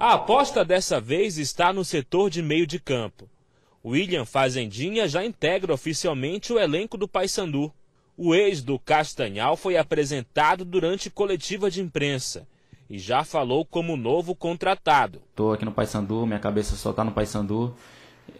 A aposta dessa vez está no setor de meio de campo. William Fazendinha já integra oficialmente o elenco do Paysandu. O ex do Castanhal foi apresentado durante coletiva de imprensa e já falou como novo contratado. Estou aqui no Paysandu, minha cabeça só está no Paysandu.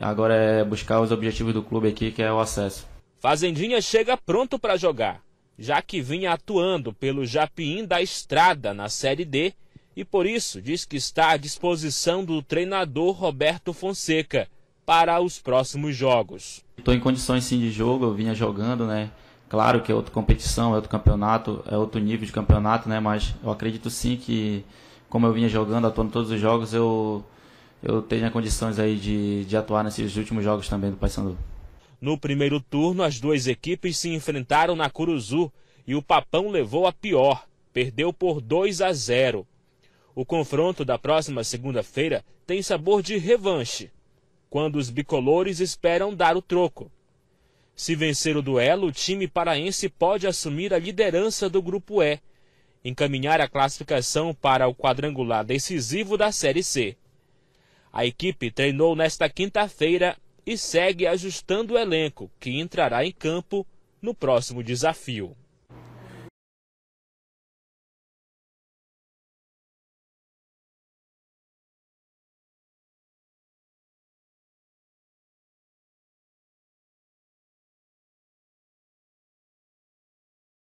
Agora é buscar os objetivos do clube aqui, que é o acesso. Fazendinha chega pronto para jogar, já que vinha atuando pelo Japiim da Estrada na Série D e por isso diz que está à disposição do treinador Roberto Fonseca para os próximos jogos. Estou em condições sim de jogo, eu vinha jogando, né? Claro que é outra competição, é outro campeonato, é outro nível de campeonato, né? Mas eu acredito sim que, como eu vinha jogando, atuando todos os jogos, eu, eu tenho condições aí de, de atuar nesses últimos jogos também do Paysandu. No primeiro turno, as duas equipes se enfrentaram na Curuzu e o Papão levou a pior, perdeu por 2 a 0. O confronto da próxima segunda-feira tem sabor de revanche, quando os bicolores esperam dar o troco. Se vencer o duelo, o time paraense pode assumir a liderança do Grupo E, encaminhar a classificação para o quadrangular decisivo da Série C. A equipe treinou nesta quinta-feira e segue ajustando o elenco, que entrará em campo no próximo desafio.